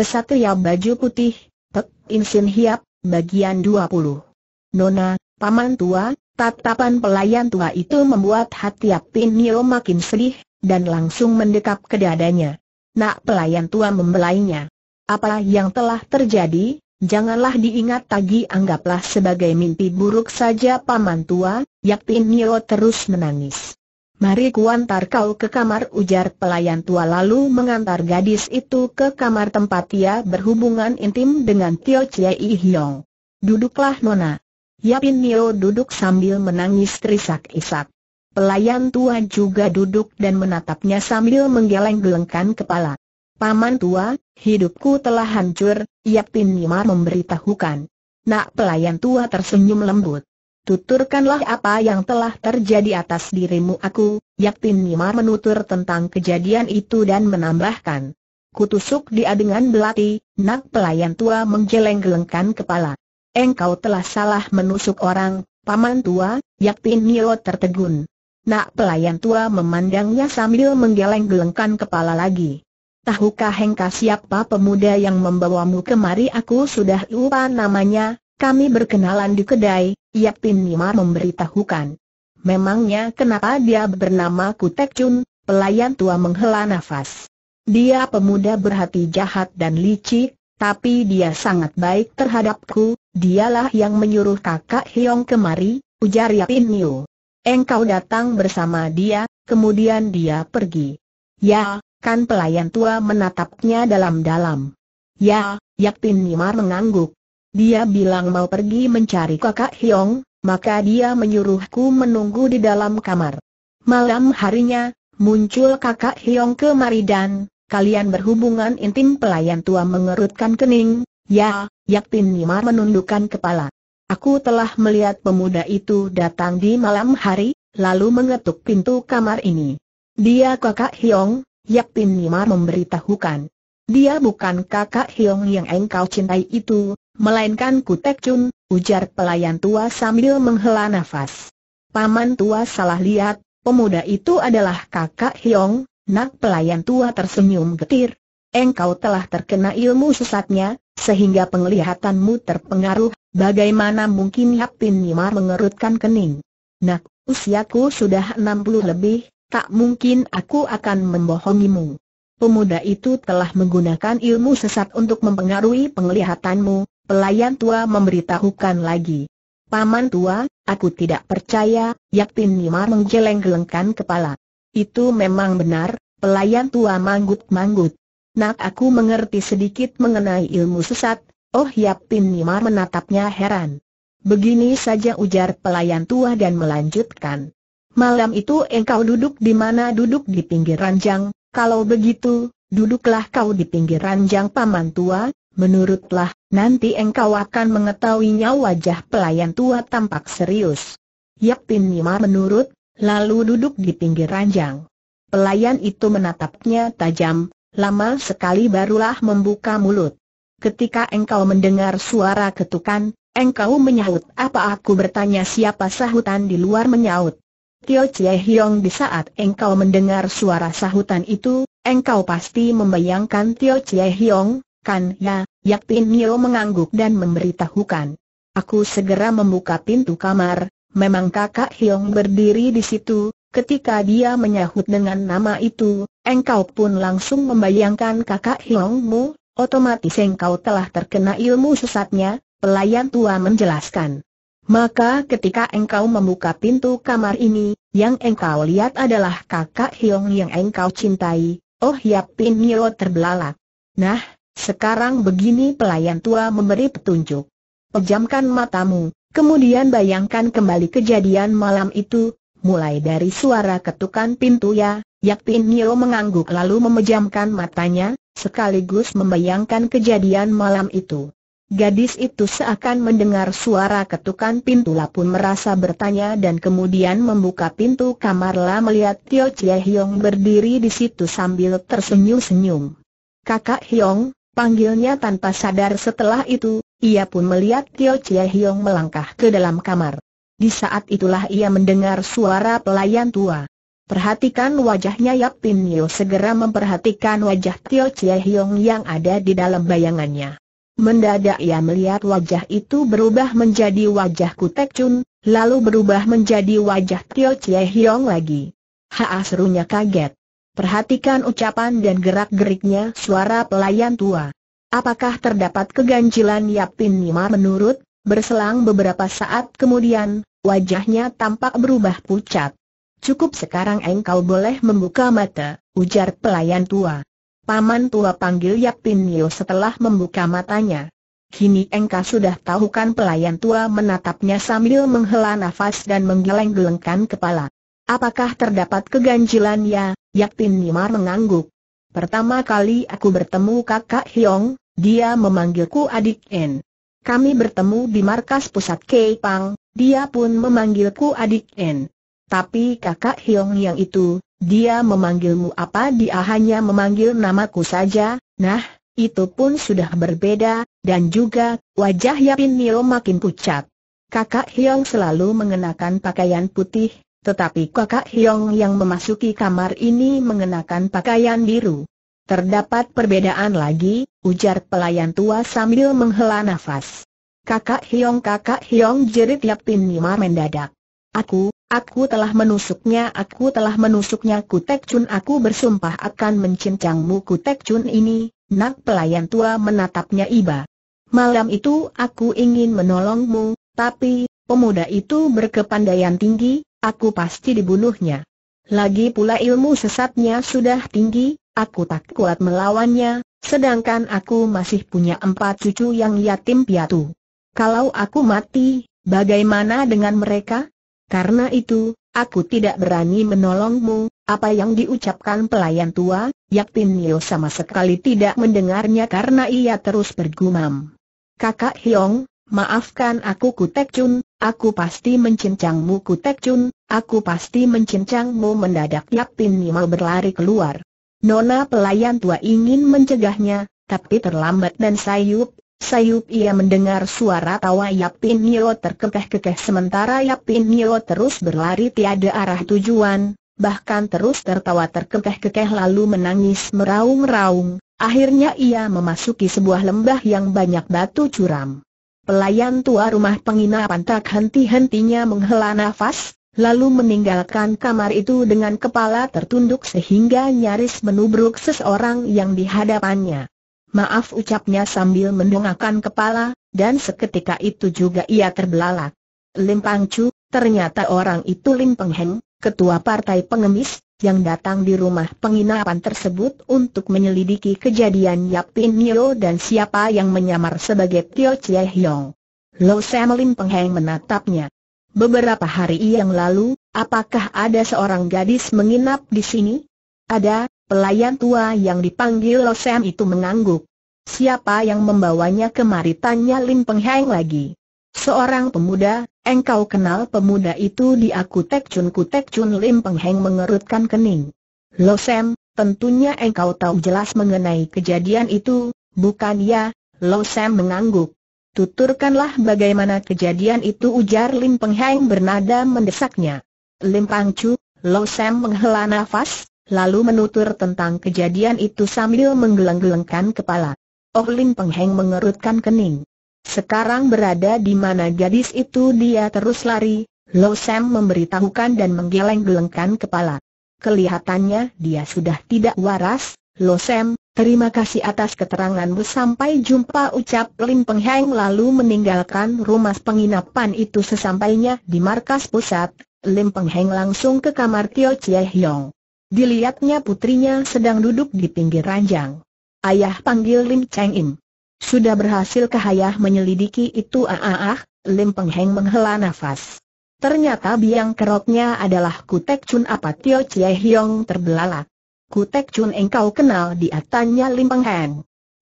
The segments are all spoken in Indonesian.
Kesatria baju putih, Pek Insin Hiap, bagian 20. Nona, Paman Tua, tatapan pelayan tua itu membuat hati Apin Nio makin sedih, dan langsung mendekap ke dadanya. Nak pelayan tua membelainya. Apa yang telah terjadi, janganlah diingat lagi anggaplah sebagai mimpi buruk saja Paman Tua, Yapin Nio terus menangis. Mari kuantar kau ke kamar ujar pelayan tua lalu mengantar gadis itu ke kamar tempat ia berhubungan intim dengan Tio Chie Hiong. Duduklah Nona. Yapin Nio duduk sambil menangis terisak-isak. Pelayan tua juga duduk dan menatapnya sambil menggeleng-gelengkan kepala. Paman tua, hidupku telah hancur, Yapin Nio memberitahukan. Nak pelayan tua tersenyum lembut tuturkanlah apa yang telah terjadi atas dirimu aku, Yaktin Nimar menutur tentang kejadian itu dan menambahkan. Kutusuk dia dengan belati, nak pelayan tua menggeleng-gelengkan kepala. Engkau telah salah menusuk orang, paman tua, Yaktin Nio tertegun. Nak pelayan tua memandangnya sambil menggeleng-gelengkan kepala lagi. Tahukah engkau siapa pemuda yang membawamu kemari aku sudah lupa namanya, kami berkenalan di kedai, Yap Pin Nimar memberitahukan. Memangnya kenapa dia bernama Kutek Chun, pelayan tua menghela nafas. Dia pemuda berhati jahat dan licik, tapi dia sangat baik terhadapku, dialah yang menyuruh kakak Hiong kemari, ujar Yapin Niu. Engkau datang bersama dia, kemudian dia pergi. Ya, kan pelayan tua menatapnya dalam-dalam. Ya, Yapin Nimar mengangguk. Dia bilang mau pergi mencari kakak Hiong, maka dia menyuruhku menunggu di dalam kamar. Malam harinya, muncul kakak Hiong mari dan, kalian berhubungan intim pelayan tua mengerutkan kening, ya, Yaktin Nimar menundukkan kepala. Aku telah melihat pemuda itu datang di malam hari, lalu mengetuk pintu kamar ini. Dia kakak Hiong, Yaktin Nimar memberitahukan. Dia bukan kakak Hiong yang engkau cintai itu, Melainkan Kutek cun, ujar pelayan tua sambil menghela nafas. Paman tua salah lihat, pemuda itu adalah kakak Hiong, nak pelayan tua tersenyum getir. Engkau telah terkena ilmu sesatnya, sehingga penglihatanmu terpengaruh, bagaimana mungkin Yap Pin Nima mengerutkan kening. Nak, usiaku sudah 60 lebih, tak mungkin aku akan membohongimu. Pemuda itu telah menggunakan ilmu sesat untuk mempengaruhi penglihatanmu, Pelayan tua memberitahukan lagi. Paman tua, aku tidak percaya, Yaktin Nimar menggeleng-gelengkan kepala. Itu memang benar, pelayan tua manggut-manggut. Nak aku mengerti sedikit mengenai ilmu sesat, oh Yaktin Nimar menatapnya heran. Begini saja ujar pelayan tua dan melanjutkan. Malam itu engkau duduk di mana duduk di pinggir ranjang, kalau begitu, duduklah kau di pinggir ranjang paman tua, menurutlah Nanti engkau akan mengetahuinya wajah pelayan tua tampak serius. Yap Tin Nima menurut, lalu duduk di pinggir ranjang. Pelayan itu menatapnya tajam, lama sekali barulah membuka mulut. Ketika engkau mendengar suara ketukan, engkau menyahut apa aku bertanya siapa sahutan di luar menyahut. Tio Chie Hiong di saat engkau mendengar suara sahutan itu, engkau pasti membayangkan Tio Chie Hiong, kan ya, Yak Tin Nio mengangguk dan memberitahukan. Aku segera membuka pintu kamar, memang kakak Hiong berdiri di situ, ketika dia menyahut dengan nama itu, engkau pun langsung membayangkan kakak Hiongmu, otomatis engkau telah terkena ilmu sesatnya, pelayan tua menjelaskan. Maka ketika engkau membuka pintu kamar ini, yang engkau lihat adalah kakak Hiong yang engkau cintai, oh Yap Pin Nio terbelalak. Nah, sekarang begini pelayan tua memberi petunjuk. Pejamkan matamu, kemudian bayangkan kembali kejadian malam itu, mulai dari suara ketukan pintu ya, Yakpin Nio mengangguk lalu memejamkan matanya, sekaligus membayangkan kejadian malam itu. Gadis itu seakan mendengar suara ketukan pintu lalu pun merasa bertanya dan kemudian membuka pintu kamar lah melihat Tio Chie Hiong berdiri di situ sambil tersenyum-senyum. Kakak Hiong, Panggilnya tanpa sadar setelah itu, ia pun melihat Tio Chie Hiong melangkah ke dalam kamar. Di saat itulah ia mendengar suara pelayan tua. Perhatikan wajahnya Yap Pin Yo segera memperhatikan wajah Tio Chie Hiong yang ada di dalam bayangannya. Mendadak ia melihat wajah itu berubah menjadi wajah Kutek Chun, lalu berubah menjadi wajah Tio Chie Hiong lagi. Haa serunya kaget. Perhatikan ucapan dan gerak-geriknya suara pelayan tua. Apakah terdapat keganjilan Yapin Nima menurut? Berselang beberapa saat kemudian, wajahnya tampak berubah pucat. Cukup sekarang engkau boleh membuka mata, ujar pelayan tua. Paman tua panggil Yapin Nio setelah membuka matanya. Kini engkau sudah tahu kan pelayan tua menatapnya sambil menghela nafas dan menggeleng-gelengkan kepala. Apakah terdapat keganjilan ya? Yaktin Nimar mengangguk. Pertama kali aku bertemu kakak Hyong, dia memanggilku adik N. Kami bertemu di markas pusat Keipang, dia pun memanggilku adik N. Tapi kakak Hyong yang itu, dia memanggilmu apa dia hanya memanggil namaku saja, nah, itu pun sudah berbeda, dan juga, wajah Yapin Nio makin pucat. Kakak Hyong selalu mengenakan pakaian putih, tetapi kakak Hiong yang memasuki kamar ini mengenakan pakaian biru. Terdapat perbedaan lagi, ujar pelayan tua sambil menghela nafas. Kakak Hiong kakak Hiong jerit Yap Tin Nima mendadak. Aku, aku telah menusuknya aku telah menusuknya Kutek Chun aku bersumpah akan mencincangmu Kutek Chun ini, nak pelayan tua menatapnya iba. Malam itu aku ingin menolongmu, tapi, pemuda itu berkepandaian tinggi, aku pasti dibunuhnya. Lagi pula ilmu sesatnya sudah tinggi, aku tak kuat melawannya, sedangkan aku masih punya empat cucu yang yatim piatu. Kalau aku mati, bagaimana dengan mereka? Karena itu, aku tidak berani menolongmu, apa yang diucapkan pelayan tua, Yaktin Nio sama sekali tidak mendengarnya karena ia terus bergumam. Kakak Hyong, maafkan aku Kutek Chun, Aku pasti mencincangmu Kutek Chun, aku pasti mencincangmu mendadak Yap Pin mau berlari keluar. Nona pelayan tua ingin mencegahnya, tapi terlambat dan sayup, sayup ia mendengar suara tawa Yap Pin Nio terkekeh-kekeh sementara Yap Pin Nio terus berlari tiada arah tujuan, bahkan terus tertawa terkekeh-kekeh lalu menangis meraung-raung, akhirnya ia memasuki sebuah lembah yang banyak batu curam. Pelayan tua rumah penginapan tak henti-hentinya menghela nafas, lalu meninggalkan kamar itu dengan kepala tertunduk sehingga nyaris menubruk seseorang yang dihadapannya. Maaf ucapnya sambil mendongakkan kepala, dan seketika itu juga ia terbelalak. Lim Pangcu, ternyata orang itu Lim Pengheng, ketua partai pengemis, yang datang di rumah penginapan tersebut untuk menyelidiki kejadian Yap Pin Nio dan siapa yang menyamar sebagai Tio Chie Hiong. Lo Semelin Pengheng menatapnya. Beberapa hari yang lalu, apakah ada seorang gadis menginap di sini? Ada, pelayan tua yang dipanggil Lo Sem itu mengangguk. Siapa yang membawanya kemari tanya Lin Pengheng lagi. Seorang pemuda, engkau kenal pemuda itu di aku Tek Chun Ku Tek Chun Lim Peng Heng mengerutkan kening. Lo Sam, tentunya engkau tahu jelas mengenai kejadian itu, bukan ya? Lo Sam mengangguk. Tuturkanlah bagaimana kejadian itu ujar Lim Peng Heng bernada mendesaknya. Lim Pang Chu, Lo Sam menghela nafas, lalu menutur tentang kejadian itu sambil menggeleng-gelengkan kepala. Oh Lim Peng Heng mengerutkan kening. Sekarang berada di mana gadis itu dia terus lari, Lo Sam memberitahukan dan menggeleng-gelengkan kepala. Kelihatannya dia sudah tidak waras, Lo Sam, terima kasih atas keteranganmu sampai jumpa ucap Lim Peng Heng lalu meninggalkan rumah penginapan itu sesampainya di markas pusat, Lim Peng Heng langsung ke kamar Tio Chie Hyong. Dilihatnya putrinya sedang duduk di pinggir ranjang. Ayah panggil Lim Cheng Im. Sudah berhasil kahayah menyelidiki itu ah ah ah, Lim Peng Heng menghela nafas. Ternyata biang keroknya adalah Kutek Chun apa Tio Chie Hiong terbelalak. Kutek Chun engkau kenal tanya Lim Peng Heng.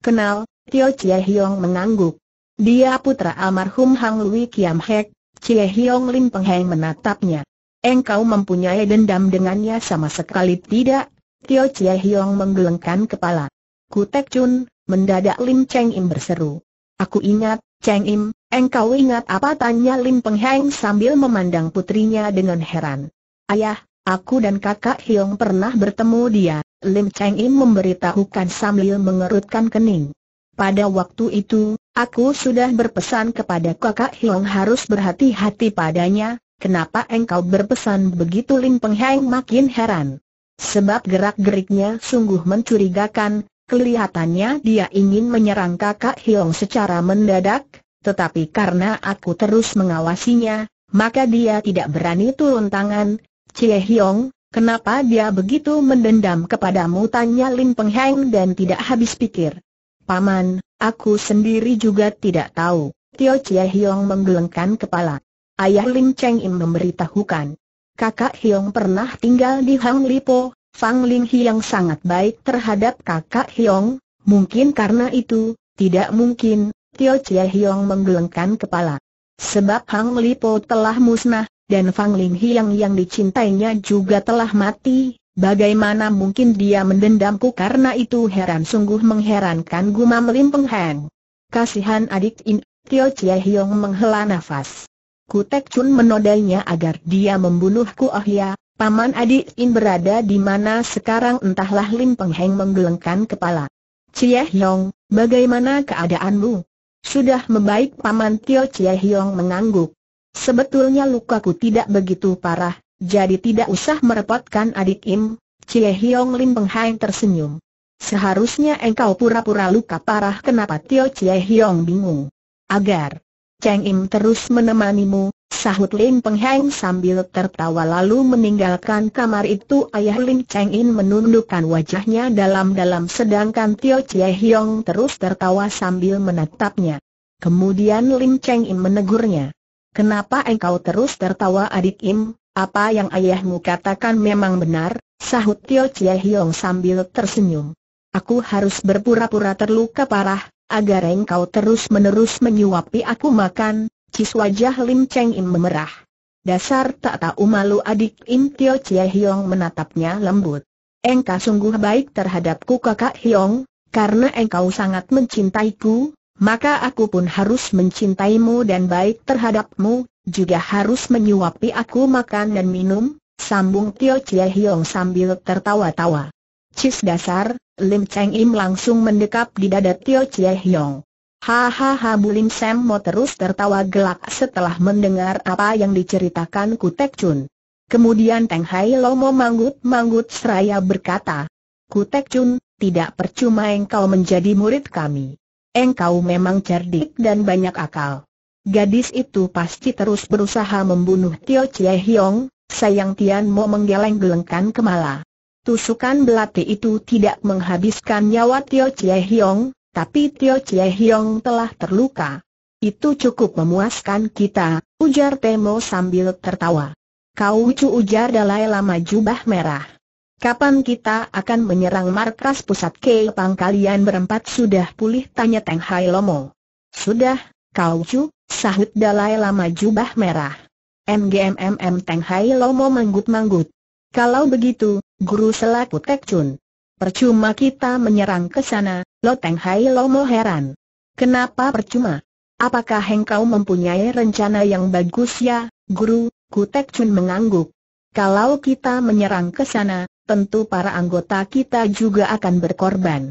Kenal, Tio Chie Hiong mengangguk. Dia putra almarhum Hang Lui Kiam Hek, Chie Hiong Lim Peng Heng menatapnya. Engkau mempunyai dendam dengannya sama sekali tidak, Tio Chie Hiong menggelengkan kepala. Kutek Chun, Mendadak Lim Cheng Im berseru. Aku ingat, Cheng Im, engkau ingat apa tanya Lim Peng Heng sambil memandang putrinya dengan heran. Ayah, aku dan kakak Hiong pernah bertemu dia, Lim Cheng Im memberitahukan sambil mengerutkan kening. Pada waktu itu, aku sudah berpesan kepada kakak Hiong harus berhati-hati padanya, kenapa engkau berpesan begitu Lim Peng Heng makin heran. Sebab gerak-geriknya sungguh mencurigakan, Kelihatannya dia ingin menyerang kakak Hiong secara mendadak, tetapi karena aku terus mengawasinya, maka dia tidak berani turun tangan. Cie Hiong, kenapa dia begitu mendendam kepadamu? Tanya Lin Peng Heng dan tidak habis pikir. Paman, aku sendiri juga tidak tahu. Tio Cie Hiong menggelengkan kepala. Ayah Lin Cheng Im memberitahukan. Kakak Hiong pernah tinggal di Hang Lipo, Fang Linghi yang sangat baik terhadap kakak Hiong, mungkin karena itu, tidak mungkin, Tio Chia Hiong menggelengkan kepala. Sebab Hang Li Po telah musnah, dan Fang Linghi yang yang dicintainya juga telah mati, bagaimana mungkin dia mendendamku karena itu heran sungguh mengherankan gumam Lim Peng Heng. Kasihan adik In, Tio Chia Hiong menghela nafas. Kutek Chun menodainya agar dia membunuhku oh ya, Paman Adik In berada di mana sekarang entahlah Lim Peng Heng menggelengkan kepala. Cie Hiong, bagaimana keadaanmu? Sudah membaik Paman Tio Cie Hiong mengangguk. Sebetulnya lukaku tidak begitu parah, jadi tidak usah merepotkan adik Im. Cie Hiong Lim Peng Heng tersenyum. Seharusnya engkau pura-pura luka parah kenapa Tio Cie Hiong bingung. Agar Cheng Im terus menemanimu, Sahut Lim Peng Heng sambil tertawa lalu meninggalkan kamar itu ayah Lim Cheng In menundukkan wajahnya dalam-dalam sedangkan Tio Chie Hiong terus tertawa sambil menatapnya. Kemudian Lim Cheng In menegurnya. Kenapa engkau terus tertawa adik Im, apa yang ayahmu katakan memang benar, sahut Tio Chie Hiong sambil tersenyum. Aku harus berpura-pura terluka parah, agar engkau terus-menerus menyuapi aku makan, Cis wajah Lim Cheng Im memerah. Dasar tak tahu malu adik Im Tio Chie Hiong menatapnya lembut. Engkau sungguh baik terhadapku kakak Hiong, karena engkau sangat mencintaiku, maka aku pun harus mencintaimu dan baik terhadapmu, juga harus menyuapi aku makan dan minum, sambung Tio Chie Hiong sambil tertawa-tawa. Cis dasar, Lim Cheng Im langsung mendekap di dada Tio Chie Hiong. Hahaha Bulim Sam mau terus tertawa gelak setelah mendengar apa yang diceritakan Kutek Chun. Kemudian Teng Hai mau manggut-manggut seraya berkata, Kutek Chun, tidak percuma engkau menjadi murid kami. Engkau memang cerdik dan banyak akal. Gadis itu pasti terus berusaha membunuh Tio Chie Hiong, sayang Tian Mo menggeleng-gelengkan kemala. Tusukan belati itu tidak menghabiskan nyawa Tio Chie Hiong, tapi Tio Chie Hiong telah terluka. Itu cukup memuaskan kita, ujar Temo sambil tertawa. Kau ucu ujar Dalai Lama jubah merah. Kapan kita akan menyerang markas pusat Kepang kalian berempat sudah pulih tanya Teng Hai Lomo. Sudah, kau cu, sahut Dalai Lama jubah merah. MGMMM Teng Hai Lomo manggut-manggut. Kalau begitu, guru selaku Tek Chun, Percuma kita menyerang ke sana, Teng Hai Lomo heran. Kenapa percuma? Apakah engkau mempunyai rencana yang bagus ya, guru? Kutek Chun mengangguk. Kalau kita menyerang ke sana, tentu para anggota kita juga akan berkorban.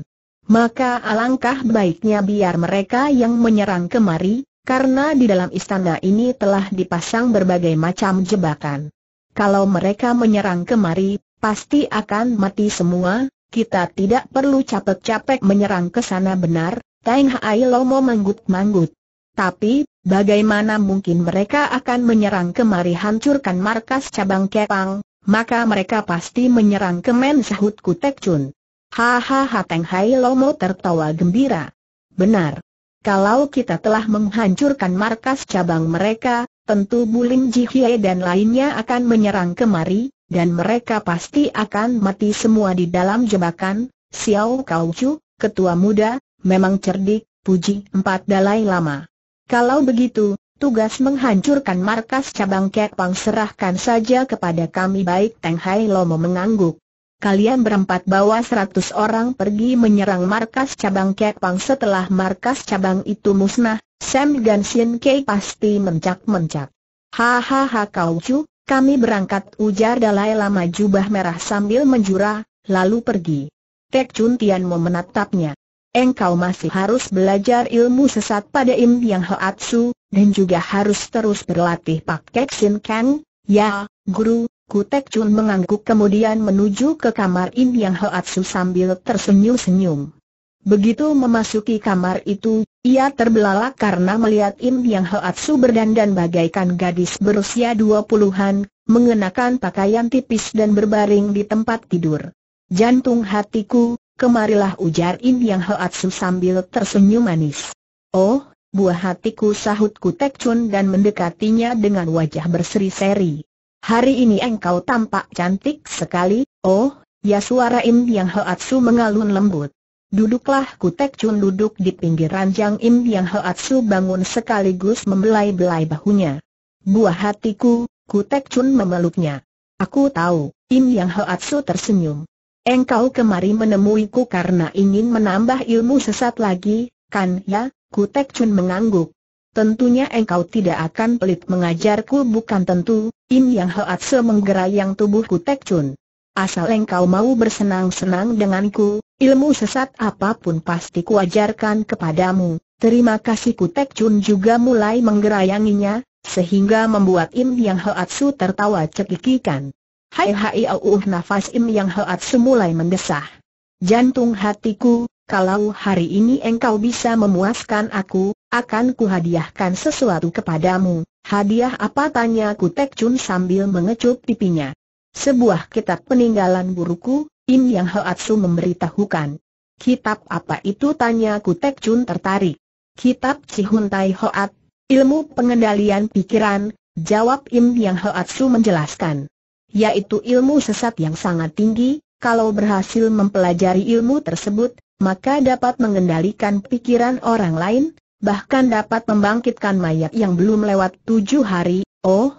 Maka alangkah baiknya biar mereka yang menyerang kemari, karena di dalam istana ini telah dipasang berbagai macam jebakan. Kalau mereka menyerang kemari, pasti akan mati semua, kita tidak perlu capek-capek menyerang ke sana benar, Teng Hai Lomo manggut-manggut. Tapi, bagaimana mungkin mereka akan menyerang kemari hancurkan markas cabang Kepang, maka mereka pasti menyerang ke Men Sahut Kutek Chun. Hahaha Teng Hai Lomo tertawa gembira. Benar. Kalau kita telah menghancurkan markas cabang mereka, tentu Bulim Jihye dan lainnya akan menyerang kemari, dan mereka pasti akan mati semua di dalam jebakan, Xiao Kau ketua muda, memang cerdik, puji empat Dalai Lama. Kalau begitu, tugas menghancurkan markas cabang Kek Pang serahkan saja kepada kami baik Teng Hai Lomo mengangguk. Kalian berempat bawa seratus orang pergi menyerang markas cabang Kek Pang setelah markas cabang itu musnah, Sam dan Sin Kei pasti mencak-mencak. Hahaha kau kami berangkat ujar Dalai Lama jubah merah sambil menjura, lalu pergi. Tek Chun Tian mau Engkau masih harus belajar ilmu sesat pada Im Yang Hoatsu, dan juga harus terus berlatih Kek Sin Kang. Ya, guru, Ku Tek Chun mengangguk kemudian menuju ke kamar Im Yang Hoatsu sambil tersenyum-senyum. Begitu memasuki kamar itu, ia terbelalak karena melihat Im Yang Hoatsu berdandan bagaikan gadis berusia dua puluhan, mengenakan pakaian tipis dan berbaring di tempat tidur. Jantung hatiku, kemarilah ujar Im Yang Hoatsu sambil tersenyum manis. Oh, buah hatiku sahut Kutek Chun dan mendekatinya dengan wajah berseri-seri. Hari ini engkau tampak cantik sekali, oh, ya suara Im Yang Hoatsu mengalun lembut. Duduklah Kutek Chun duduk di pinggir ranjang Im yang Hoatsu bangun sekaligus membelai-belai bahunya. Buah hatiku, Kutek Chun memeluknya. Aku tahu, Im yang Hoatsu tersenyum. Engkau kemari menemuiku karena ingin menambah ilmu sesat lagi, kan ya? Kutek Chun mengangguk. Tentunya engkau tidak akan pelit mengajarku bukan tentu, Im yang Hoatsu menggerayang tubuh Kutek Chun. Asal engkau mau bersenang-senang denganku, ilmu sesat apapun pasti kuajarkan kepadamu. Terima kasih Kutek Chun juga mulai menggerayanginya, sehingga membuat Im Yang Hoatsu tertawa cekikikan. Hai hai auh nafas Im Yang Hoatsu mulai mendesah. Jantung hatiku, kalau hari ini engkau bisa memuaskan aku, akan kuhadiahkan sesuatu kepadamu. Hadiah apa tanya Kutek Chun sambil mengecup pipinya. Sebuah kitab peninggalan guruku, Im Yang Hoatsu memberitahukan. Kitab apa itu tanya Kutek Chun tertarik. Kitab Cihuntai Hoat, ilmu pengendalian pikiran, jawab Im Yang Hoatsu menjelaskan. Yaitu ilmu sesat yang sangat tinggi, kalau berhasil mempelajari ilmu tersebut, maka dapat mengendalikan pikiran orang lain, bahkan dapat membangkitkan mayat yang belum lewat tujuh hari. Oh,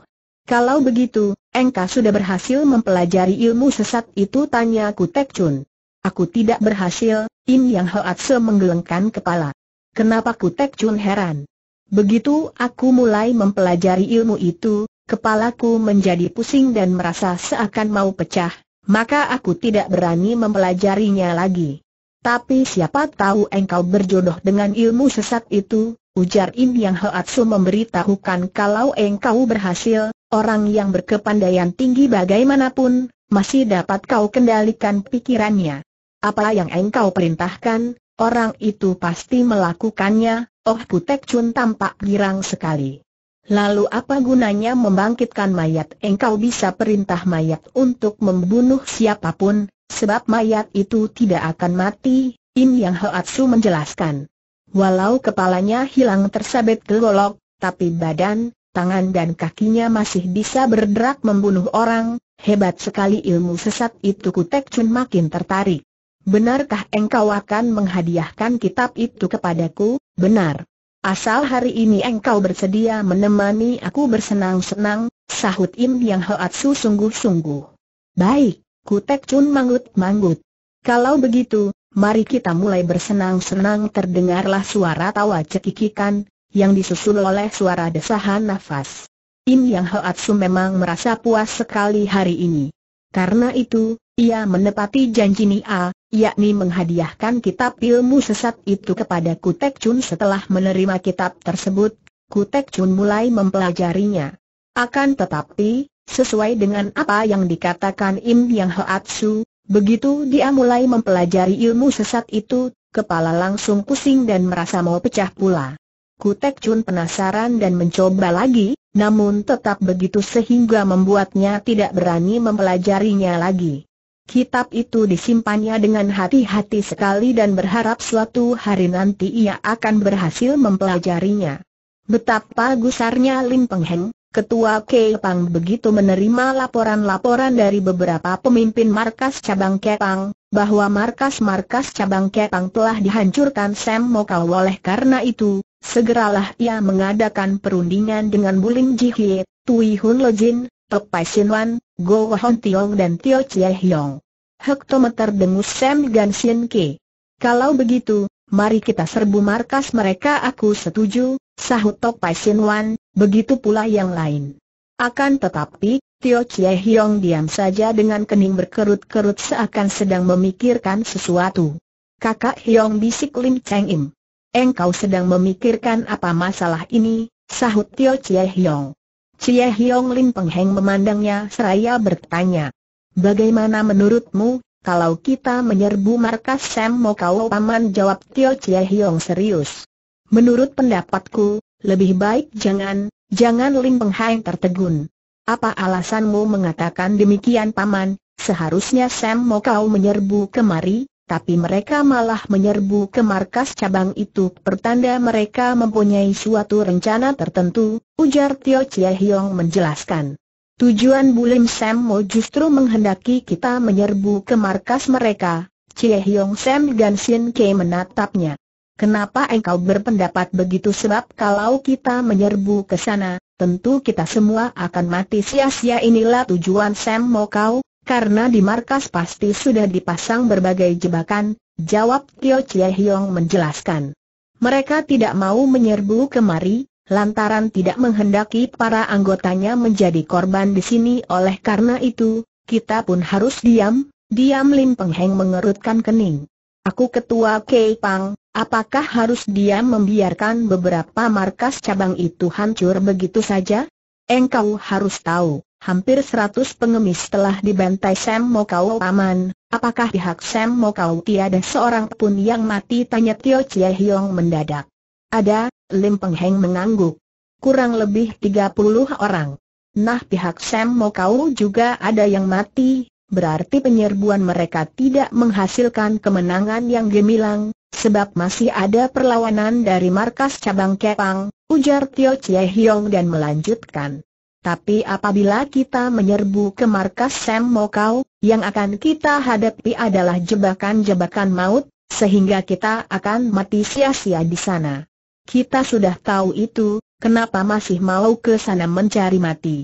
kalau begitu, engkau sudah berhasil mempelajari ilmu sesat itu tanya Kutek Chun. Aku tidak berhasil, Im Yang Se menggelengkan kepala. Kenapa Kutek Chun heran? Begitu aku mulai mempelajari ilmu itu, kepalaku menjadi pusing dan merasa seakan mau pecah, maka aku tidak berani mempelajarinya lagi. Tapi siapa tahu engkau berjodoh dengan ilmu sesat itu, ujar Im Yang Hoatsu memberitahukan kalau engkau berhasil, orang yang berkepandaian tinggi bagaimanapun, masih dapat kau kendalikan pikirannya. Apa yang engkau perintahkan, orang itu pasti melakukannya, Oh Putek Chun tampak girang sekali. Lalu apa gunanya membangkitkan mayat? Engkau bisa perintah mayat untuk membunuh siapapun, sebab mayat itu tidak akan mati, In Yang Hoatsu menjelaskan. Walau kepalanya hilang tersabet gelolok, tapi badan, tangan dan kakinya masih bisa berderak membunuh orang, hebat sekali ilmu sesat itu Kutek Chun makin tertarik. Benarkah engkau akan menghadiahkan kitab itu kepadaku? Benar. Asal hari ini engkau bersedia menemani aku bersenang-senang, sahut Im Yang Hoatsu sungguh-sungguh. Baik, Kutek Chun manggut-manggut. Kalau begitu, mari kita mulai bersenang-senang terdengarlah suara tawa cekikikan, yang disusul oleh suara desahan nafas. Im Yang Hoatsu memang merasa puas sekali hari ini. Karena itu, ia menepati janji Nia, yakni menghadiahkan kitab ilmu sesat itu kepada Kutek Chun setelah menerima kitab tersebut, Kutek Chun mulai mempelajarinya. Akan tetapi, sesuai dengan apa yang dikatakan Im Yang Hoatsu, begitu dia mulai mempelajari ilmu sesat itu, kepala langsung pusing dan merasa mau pecah pula. Kutek Chun penasaran dan mencoba lagi, namun tetap begitu sehingga membuatnya tidak berani mempelajarinya lagi. Kitab itu disimpannya dengan hati-hati sekali dan berharap suatu hari nanti ia akan berhasil mempelajarinya. Betapa gusarnya Lim Peng Heng, Ketua Kepang begitu menerima laporan-laporan dari beberapa pemimpin markas cabang Kepang, bahwa markas-markas cabang Kepang telah dihancurkan Sam Mokau oleh karena itu, Segeralah ia mengadakan perundingan dengan Bulim Jihye, Tui Hun Lojin, Sin Wan, Go Hon Tiong dan Tio Chie Hyong. Hektometer dengus Sam Gan Sin Ke. Kalau begitu, mari kita serbu markas mereka aku setuju, sahut Tok Pai Sin Wan, begitu pula yang lain. Akan tetapi, Tio Chie Hyong diam saja dengan kening berkerut-kerut seakan sedang memikirkan sesuatu. Kakak Hyong bisik Lim Cheng Im engkau sedang memikirkan apa masalah ini, sahut Tio Chie Hiong. Chie Hiong Lin Pengheng memandangnya seraya bertanya. Bagaimana menurutmu, kalau kita menyerbu markas Sam Mokau Paman jawab Tio Chie Hiong serius. Menurut pendapatku, lebih baik jangan, jangan Lin Pengheng tertegun. Apa alasanmu mengatakan demikian Paman, seharusnya Sam Mokau menyerbu kemari, tapi mereka malah menyerbu ke markas cabang itu pertanda mereka mempunyai suatu rencana tertentu, ujar Tio Chie Hiong menjelaskan. Tujuan Bulim Sam Mo justru menghendaki kita menyerbu ke markas mereka, Chie Hiong Sam dan Sin Ke menatapnya. Kenapa engkau berpendapat begitu sebab kalau kita menyerbu ke sana, tentu kita semua akan mati sia-sia inilah tujuan Sam Mo kau, karena di markas pasti sudah dipasang berbagai jebakan, jawab Tio Chie Hiong menjelaskan. Mereka tidak mau menyerbu kemari, lantaran tidak menghendaki para anggotanya menjadi korban di sini oleh karena itu, kita pun harus diam, diam Lim Peng Heng mengerutkan kening. Aku ketua Kei Pang, apakah harus diam membiarkan beberapa markas cabang itu hancur begitu saja? Engkau harus tahu, hampir seratus pengemis telah dibantai Sam Mokau Paman, apakah pihak Sam Mokau tiada seorang pun yang mati tanya Tio Chia Hiong mendadak. Ada, Lim Peng Heng mengangguk. Kurang lebih tiga puluh orang. Nah pihak Sam Mokau juga ada yang mati, berarti penyerbuan mereka tidak menghasilkan kemenangan yang gemilang, sebab masih ada perlawanan dari markas cabang Kepang, ujar Tio Chia Hiong dan melanjutkan. Tapi apabila kita menyerbu ke markas Sam Mokau, yang akan kita hadapi adalah jebakan-jebakan maut, sehingga kita akan mati sia-sia di sana. Kita sudah tahu itu, kenapa masih mau ke sana mencari mati?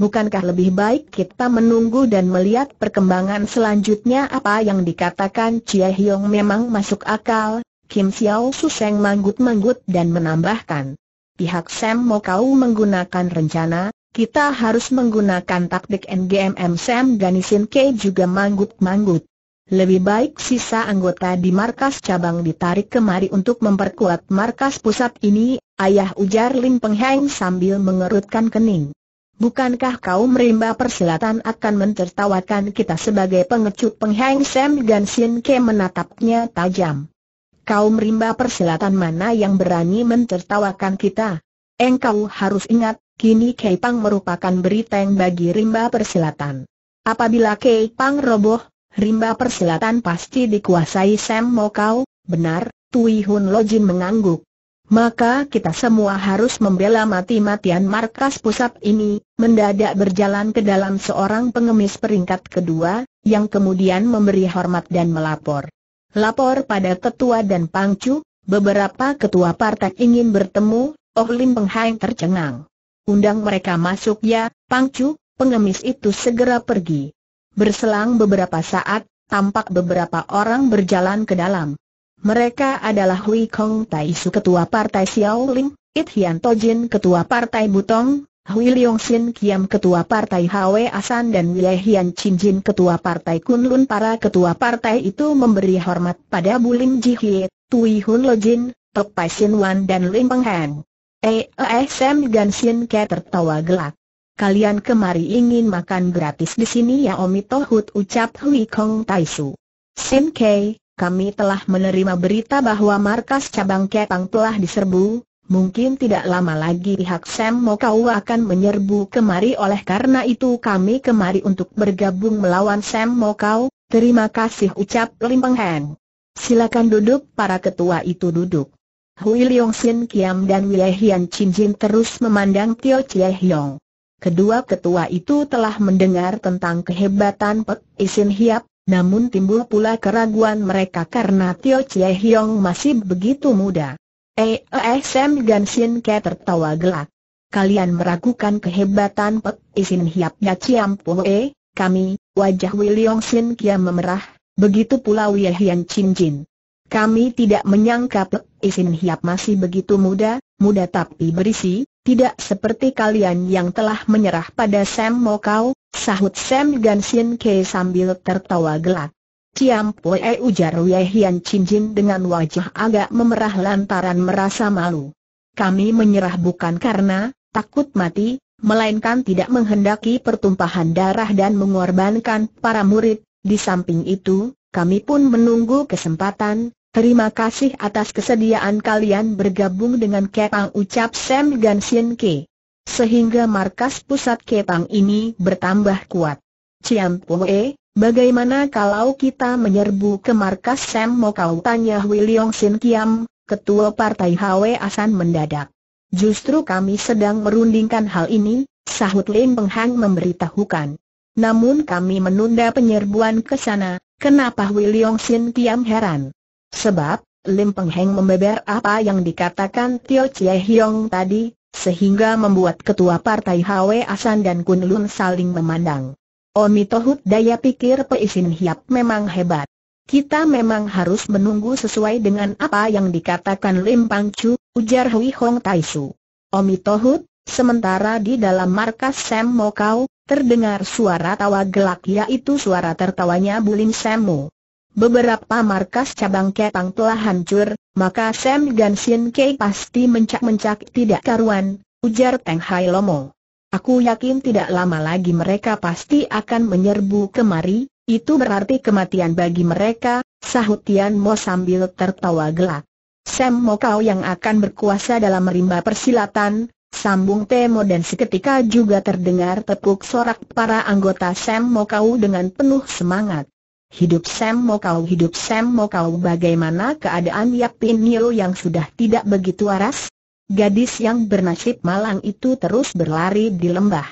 Bukankah lebih baik kita menunggu dan melihat perkembangan selanjutnya apa yang dikatakan Chia Hyong memang masuk akal? Kim Xiao Suseng manggut-manggut dan menambahkan. Pihak Sam Mokau menggunakan rencana, kita harus menggunakan taktik NGMM Sam Ganisin K juga manggut-manggut. Lebih baik sisa anggota di markas cabang ditarik kemari untuk memperkuat markas pusat ini, ayah ujar Lim Pengheng sambil mengerutkan kening. Bukankah kau merimba persilatan akan mencertawakan kita sebagai pengecut Pengheng Sam Ganisin K menatapnya tajam. Kau merimba persilatan mana yang berani mencertawakan kita? Engkau harus ingat, Kini Kei Pang merupakan beriteng bagi rimba persilatan. Apabila Kei Pang roboh, rimba persilatan pasti dikuasai Sam Mokau, benar, Tui Hun Lojin mengangguk. Maka kita semua harus membela mati-matian markas pusat ini, mendadak berjalan ke dalam seorang pengemis peringkat kedua, yang kemudian memberi hormat dan melapor. Lapor pada ketua dan pangcu, beberapa ketua partai ingin bertemu, Oh Lim Penghang tercengang. Undang mereka masuk ya, Pangcu, pengemis itu segera pergi. Berselang beberapa saat, tampak beberapa orang berjalan ke dalam. Mereka adalah Hui Kong Tai Su Ketua Partai Xiao Ling, It Hian Tojin Ketua Partai Butong, Hui Leong Sin Kiam Ketua Partai Hwe Asan dan Wile Hian Chin Jin Ketua Partai Kun Lun. Para ketua partai itu memberi hormat pada Bulim Ji Hye, Tui Hun Lo Jin, Tok Pai Sin Wan dan Lim Peng Han. ESM eh, eh, dan Ke tertawa gelak. Kalian kemari ingin makan gratis di sini ya Omi Tohut ucap Hui Kong Taisu. Sin Ke, kami telah menerima berita bahwa markas cabang Kepang telah diserbu, mungkin tidak lama lagi pihak Sam Mokau akan menyerbu kemari oleh karena itu kami kemari untuk bergabung melawan Sam Mokau, terima kasih ucap Lim Peng Heng. Silakan duduk para ketua itu duduk. Hui Leong Sin Kiam dan Wei Hian Chin Jin terus memandang Tio Chie Hiong. Kedua ketua itu telah mendengar tentang kehebatan Pek Isin Hiap, namun timbul pula keraguan mereka karena Tio Chie Hiong masih begitu muda. ESM e, e, Gan Sin Ke tertawa gelak. Kalian meragukan kehebatan Pek Isin ya Chiam Po E, kami, wajah William Xin Kiam memerah, begitu pula Wei Hian Chin Jin. Kami tidak menyangka Pek Isin Hiap masih begitu muda, muda tapi berisi, tidak seperti kalian yang telah menyerah pada Sam Mokau, sahut Sam Gansin Ke sambil tertawa gelak. Ciam Pue ujar Wei Hian Cincin dengan wajah agak memerah lantaran merasa malu. Kami menyerah bukan karena takut mati, melainkan tidak menghendaki pertumpahan darah dan mengorbankan para murid. Di samping itu, kami pun menunggu kesempatan, Terima kasih atas kesediaan kalian bergabung dengan Kepang ucap Sam Sien Ke. Sehingga markas pusat Kepang ini bertambah kuat. Ciam Poe, bagaimana kalau kita menyerbu ke markas Sam Mokau tanya Wiliong Sien Kiam, ketua partai HW Asan mendadak. Justru kami sedang merundingkan hal ini, sahut Lim Penghang memberitahukan. Namun kami menunda penyerbuan ke sana, kenapa Wiliong Sien Kiam heran? Sebab, Lim Peng Heng membeber apa yang dikatakan Tio Chie Hiong tadi, sehingga membuat ketua partai Hwe Asan dan Kun Lun saling memandang. Omi daya pikir Peisin Hiap memang hebat. Kita memang harus menunggu sesuai dengan apa yang dikatakan Lim Pang Chu, ujar Hui Hong Tai Su. Omi sementara di dalam markas Sam Mokau, terdengar suara tawa gelak yaitu suara tertawanya Bulim Samu. Beberapa markas cabang Kepang telah hancur, maka Sam Gan Sin Kei pasti mencak-mencak tidak karuan, ujar Teng Hai Lomo. Aku yakin tidak lama lagi mereka pasti akan menyerbu kemari, itu berarti kematian bagi mereka, sahut Tian Mo sambil tertawa gelak. Sam Mo kau yang akan berkuasa dalam rimba persilatan, sambung Temo dan seketika juga terdengar tepuk sorak para anggota Sam Mo kau dengan penuh semangat. Hidup Sam Mokau hidup Sam Mokau bagaimana keadaan Yap Pin Nio yang sudah tidak begitu waras? Gadis yang bernasib malang itu terus berlari di lembah.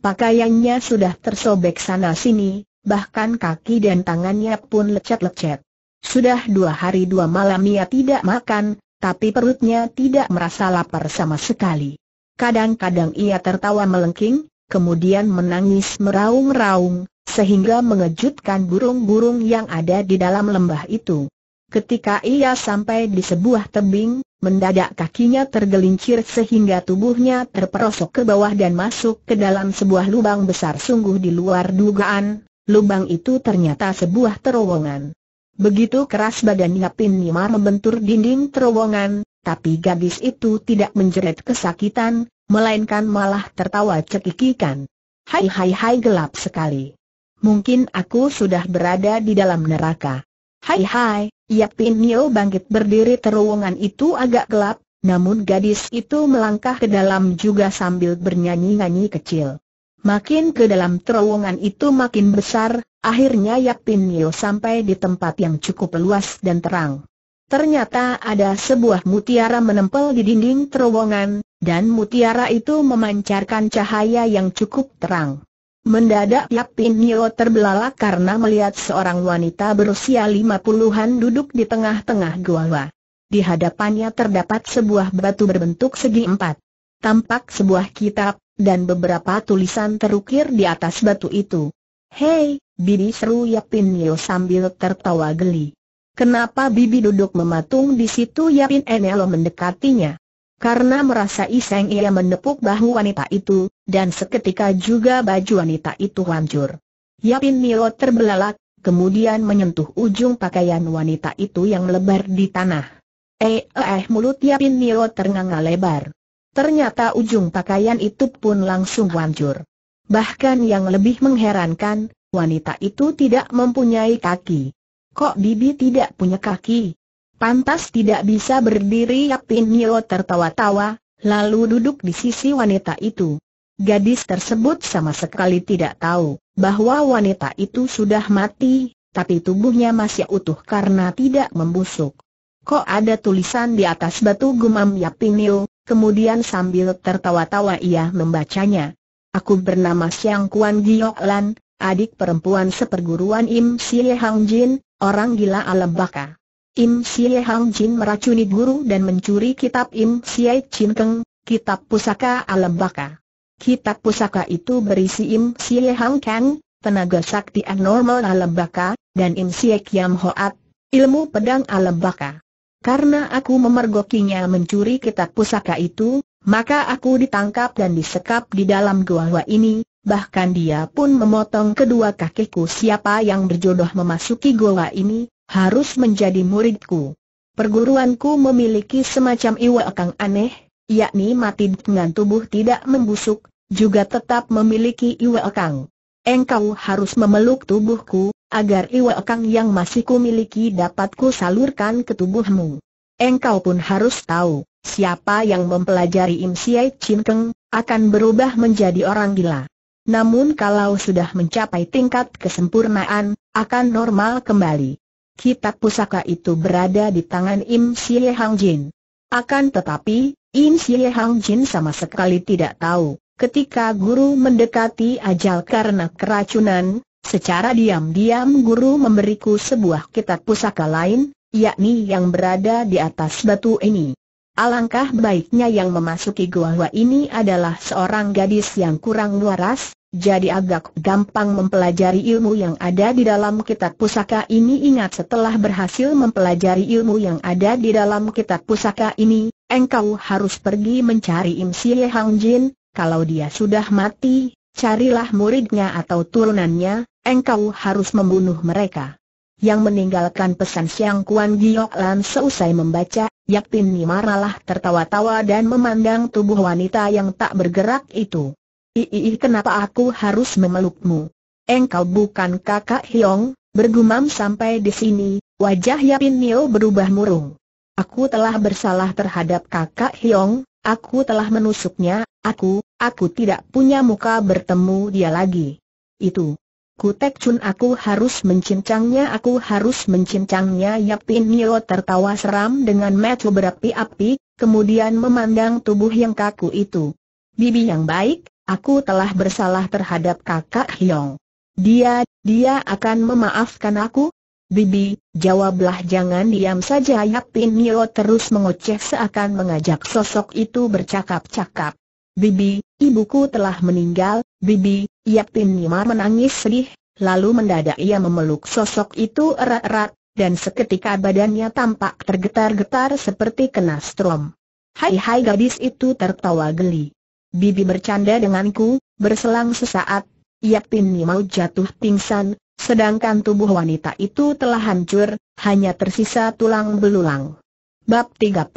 Pakaiannya sudah tersobek sana-sini, bahkan kaki dan tangannya pun lecet-lecet. Sudah dua hari dua malam ia tidak makan, tapi perutnya tidak merasa lapar sama sekali. Kadang-kadang ia tertawa melengking, kemudian menangis meraung-raung, sehingga mengejutkan burung-burung yang ada di dalam lembah itu. Ketika ia sampai di sebuah tebing, mendadak kakinya tergelincir sehingga tubuhnya terperosok ke bawah dan masuk ke dalam sebuah lubang besar sungguh di luar dugaan, lubang itu ternyata sebuah terowongan. Begitu keras badan Yapin Nima membentur dinding terowongan, tapi gadis itu tidak menjerit kesakitan, melainkan malah tertawa cekikikan. Hai hai hai gelap sekali mungkin aku sudah berada di dalam neraka. Hai hai, Yap Pin Nio bangkit berdiri terowongan itu agak gelap, namun gadis itu melangkah ke dalam juga sambil bernyanyi-nyanyi kecil. Makin ke dalam terowongan itu makin besar, akhirnya Yap Pin Nio sampai di tempat yang cukup luas dan terang. Ternyata ada sebuah mutiara menempel di dinding terowongan, dan mutiara itu memancarkan cahaya yang cukup terang. Mendadak Yap Pin terbelalak karena melihat seorang wanita berusia lima puluhan duduk di tengah-tengah gua. Di hadapannya terdapat sebuah batu berbentuk segi empat. Tampak sebuah kitab, dan beberapa tulisan terukir di atas batu itu. Hei, Bibi seru Yap Pin sambil tertawa geli. Kenapa Bibi duduk mematung di situ Yapin Enelo mendekatinya? Karena merasa iseng ia menepuk bahu wanita itu, dan seketika juga baju wanita itu hancur. Yapin Mio terbelalak, kemudian menyentuh ujung pakaian wanita itu yang lebar di tanah. Eh, eh, mulut Yapin Mio ternganga lebar. Ternyata ujung pakaian itu pun langsung hancur. Bahkan yang lebih mengherankan, wanita itu tidak mempunyai kaki. Kok Bibi tidak punya kaki? Pantas tidak bisa berdiri Yapin Nio tertawa-tawa, lalu duduk di sisi wanita itu. Gadis tersebut sama sekali tidak tahu bahwa wanita itu sudah mati, tapi tubuhnya masih utuh karena tidak membusuk. Kok ada tulisan di atas batu gumam Tin Nio, kemudian sambil tertawa-tawa ia membacanya. Aku bernama Siang Kuan Giok Lan, adik perempuan seperguruan Im Sie Hang Jin, orang gila alam baka. Im Xie Hang Jin meracuni guru dan mencuri kitab Im Xie Chin Keng, kitab pusaka alam baka. Kitab pusaka itu berisi Im Xie Hang Kang, tenaga sakti abnormal alam baka, dan Im Xie Kiam Hoat, ilmu pedang alam baka. Karena aku memergokinya mencuri kitab pusaka itu, maka aku ditangkap dan disekap di dalam gua gua ini, bahkan dia pun memotong kedua kakiku siapa yang berjodoh memasuki gua ini, harus menjadi muridku. Perguruanku memiliki semacam iwa ekang aneh, yakni mati dengan tubuh tidak membusuk, juga tetap memiliki iwa ekang. Engkau harus memeluk tubuhku, agar iwa ekang yang masih kumiliki dapat ku salurkan ke tubuhmu. Engkau pun harus tahu, siapa yang mempelajari Im Siai Chin Keng, akan berubah menjadi orang gila. Namun kalau sudah mencapai tingkat kesempurnaan, akan normal kembali kitab pusaka itu berada di tangan Im Xie Hang Jin. Akan tetapi, Im Xie Hang Jin sama sekali tidak tahu, ketika guru mendekati ajal karena keracunan, secara diam-diam guru memberiku sebuah kitab pusaka lain, yakni yang berada di atas batu ini. Alangkah baiknya yang memasuki gua gua ini adalah seorang gadis yang kurang waras, jadi agak gampang mempelajari ilmu yang ada di dalam kitab pusaka ini Ingat setelah berhasil mempelajari ilmu yang ada di dalam kitab pusaka ini Engkau harus pergi mencari Im Siye Hang Jin Kalau dia sudah mati, carilah muridnya atau turunannya Engkau harus membunuh mereka yang meninggalkan pesan Siang Kuan Giok Lan seusai membaca, Yak Pin Ni maralah tertawa-tawa dan memandang tubuh wanita yang tak bergerak itu. Iih kenapa aku harus memelukmu? Engkau bukan kakak Hiong, bergumam sampai di sini, wajah Yak Pin Nio berubah murung. Aku telah bersalah terhadap kakak Hiong, aku telah menusuknya, aku, aku tidak punya muka bertemu dia lagi. Itu, Kutek Chun aku harus mencincangnya aku harus mencincangnya Yap Pin Nio tertawa seram dengan mata berapi-api, kemudian memandang tubuh yang kaku itu. Bibi yang baik, aku telah bersalah terhadap kakak Hyong. Dia, dia akan memaafkan aku? Bibi, jawablah jangan diam saja Yap Pin Nio terus mengoceh seakan mengajak sosok itu bercakap-cakap. Bibi, Ibuku telah meninggal, Bibi, Yaptin Nimar menangis sedih, lalu mendadak ia memeluk sosok itu erat-erat, dan seketika badannya tampak tergetar-getar seperti kena strom. Hai-hai gadis itu tertawa geli. Bibi bercanda denganku, berselang sesaat, Yaptin Nimar jatuh pingsan, sedangkan tubuh wanita itu telah hancur, hanya tersisa tulang belulang. Bab 32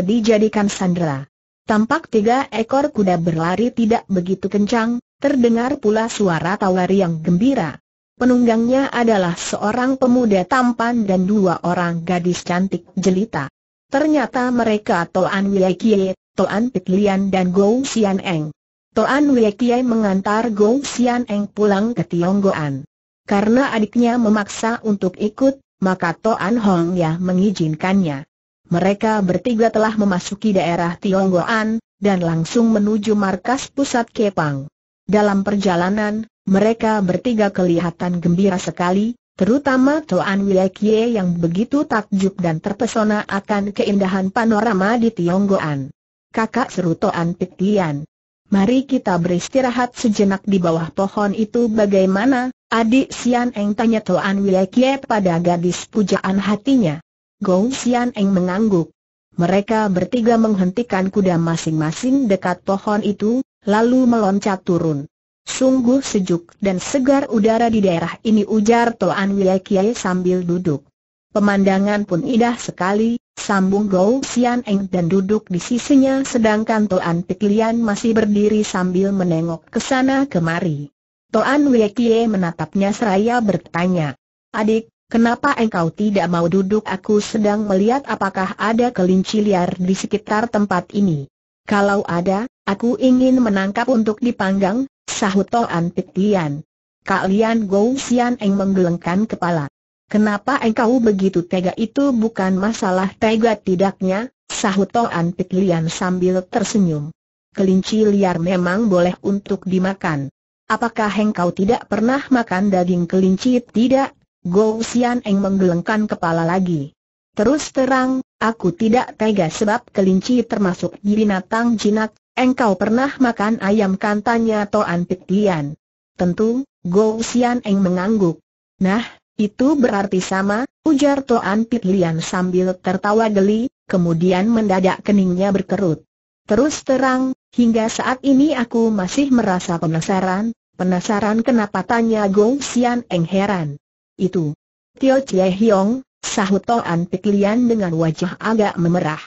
dijadikan sandera. Tampak tiga ekor kuda berlari tidak begitu kencang, terdengar pula suara tawari yang gembira. Penunggangnya adalah seorang pemuda tampan dan dua orang gadis cantik jelita. Ternyata mereka Toan Wei Kie, Toan Pit Lian dan Gou Xian Eng. Toan Wei Kie mengantar Gou Xian Eng pulang ke Tionggoan. Karena adiknya memaksa untuk ikut, maka Toan Hong Ya mengizinkannya. Mereka bertiga telah memasuki daerah Tionggoan, dan langsung menuju markas pusat Kepang. Dalam perjalanan, mereka bertiga kelihatan gembira sekali, terutama Toan Wilekye yang begitu takjub dan terpesona akan keindahan panorama di Tionggoan. Kakak seru Toan Pitlian. Mari kita beristirahat sejenak di bawah pohon itu bagaimana, adik Sian Eng tanya Toan Wilekye pada gadis pujaan hatinya. Gong Xian Eng mengangguk. Mereka bertiga menghentikan kuda masing-masing dekat pohon itu, lalu meloncat turun. Sungguh sejuk dan segar udara di daerah ini ujar Toan Wei Kiai sambil duduk. Pemandangan pun indah sekali, sambung Gou Xian Eng dan duduk di sisinya sedangkan Toan Piklian masih berdiri sambil menengok ke sana kemari. Toan Wei Kiai menatapnya seraya bertanya, Adik, Kenapa engkau tidak mau duduk? Aku sedang melihat apakah ada kelinci liar di sekitar tempat ini. Kalau ada, aku ingin menangkap untuk dipanggang, sahut Toan Pit Lian. Kak Lian Gou Sian Eng menggelengkan kepala. Kenapa engkau begitu tega itu bukan masalah tega tidaknya, sahut Toan Pit Lian sambil tersenyum. Kelinci liar memang boleh untuk dimakan. Apakah engkau tidak pernah makan daging kelinci? Tidak, Go Xian Eng menggelengkan kepala lagi. Terus terang, aku tidak tega sebab kelinci termasuk binatang jinak, engkau pernah makan ayam kantannya Toan Pitlian. Tentu, Go Xian Eng mengangguk. Nah, itu berarti sama, ujar Toan Pitlian sambil tertawa geli, kemudian mendadak keningnya berkerut. Terus terang, hingga saat ini aku masih merasa penasaran, penasaran kenapa tanya Gong Xian Eng heran itu. Tio Chie Hiong, sahut Toan Piklian dengan wajah agak memerah.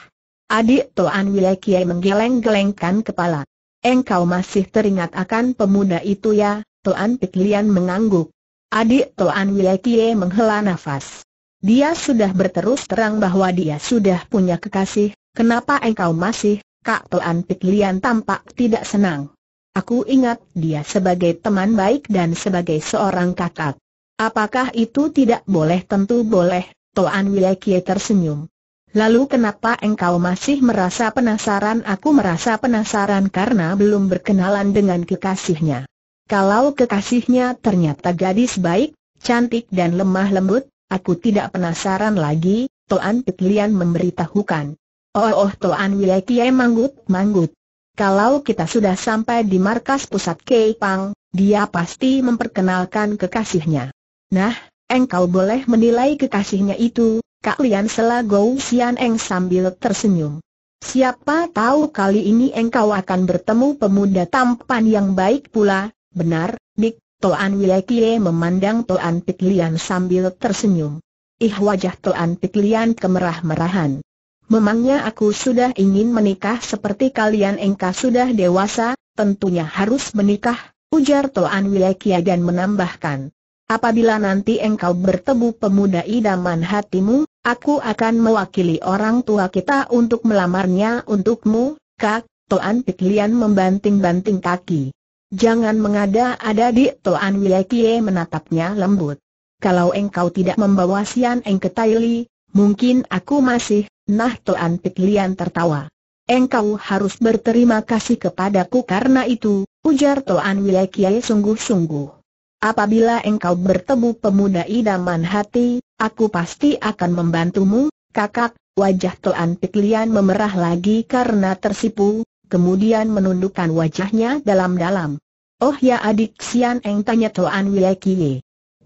Adik Toan Kie menggeleng-gelengkan kepala. Engkau masih teringat akan pemuda itu ya, Toan Piklian mengangguk. Adik Toan Kie menghela nafas. Dia sudah berterus terang bahwa dia sudah punya kekasih, kenapa engkau masih, Kak Toan Piklian tampak tidak senang. Aku ingat dia sebagai teman baik dan sebagai seorang kakak. Apakah itu tidak boleh? Tentu boleh, Toan Wilekie tersenyum. Lalu kenapa engkau masih merasa penasaran? Aku merasa penasaran karena belum berkenalan dengan kekasihnya. Kalau kekasihnya ternyata gadis baik, cantik dan lemah lembut, aku tidak penasaran lagi, Toan Petlian memberitahukan. Oh, oh Toan Wilekie manggut-manggut. Kalau kita sudah sampai di markas pusat Keipang, dia pasti memperkenalkan kekasihnya. Nah, engkau boleh menilai kekasihnya itu, Kak Lian Selagou Sian Eng sambil tersenyum. Siapa tahu kali ini engkau akan bertemu pemuda tampan yang baik pula, benar, Dik, Toan Wilekie memandang Toan Pit Lian sambil tersenyum. Ih wajah Toan Pit Lian kemerah-merahan. Memangnya aku sudah ingin menikah seperti kalian engkau sudah dewasa, tentunya harus menikah, ujar Toan Wilekie dan menambahkan. Apabila nanti engkau bertemu pemuda idaman hatimu, aku akan mewakili orang tua kita untuk melamarnya untukmu, kak, Toan Piklian membanting-banting kaki. Jangan mengada-ada di Toan Wiekie menatapnya lembut. Kalau engkau tidak membawa Sian Eng ke Taili, mungkin aku masih, nah Toan Piklian tertawa. Engkau harus berterima kasih kepadaku karena itu, ujar Toan Wiekie sungguh-sungguh. Apabila engkau bertemu pemuda idaman hati, aku pasti akan membantumu, kakak, wajah Tuan Piklian memerah lagi karena tersipu, kemudian menundukkan wajahnya dalam-dalam. Oh ya adik Sian Eng tanya Toan Wilekie.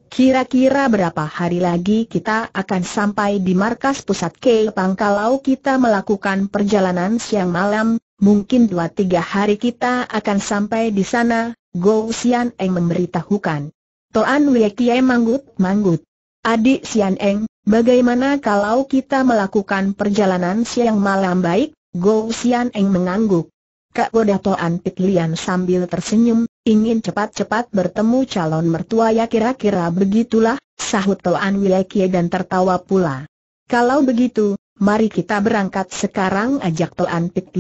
Kira-kira berapa hari lagi kita akan sampai di markas pusat Kepang kalau kita melakukan perjalanan siang malam, mungkin 2 tiga hari kita akan sampai di sana, Go Sian Eng memberitahukan. Toan Wei Kie manggut-manggut. Adik Sian Eng, bagaimana kalau kita melakukan perjalanan siang malam baik? Go Sian Eng mengangguk. Kak Boda Toan Pit sambil tersenyum, ingin cepat-cepat bertemu calon mertua ya kira-kira begitulah, sahut Toan Wilekie dan tertawa pula. Kalau begitu, mari kita berangkat sekarang ajak Toan Pit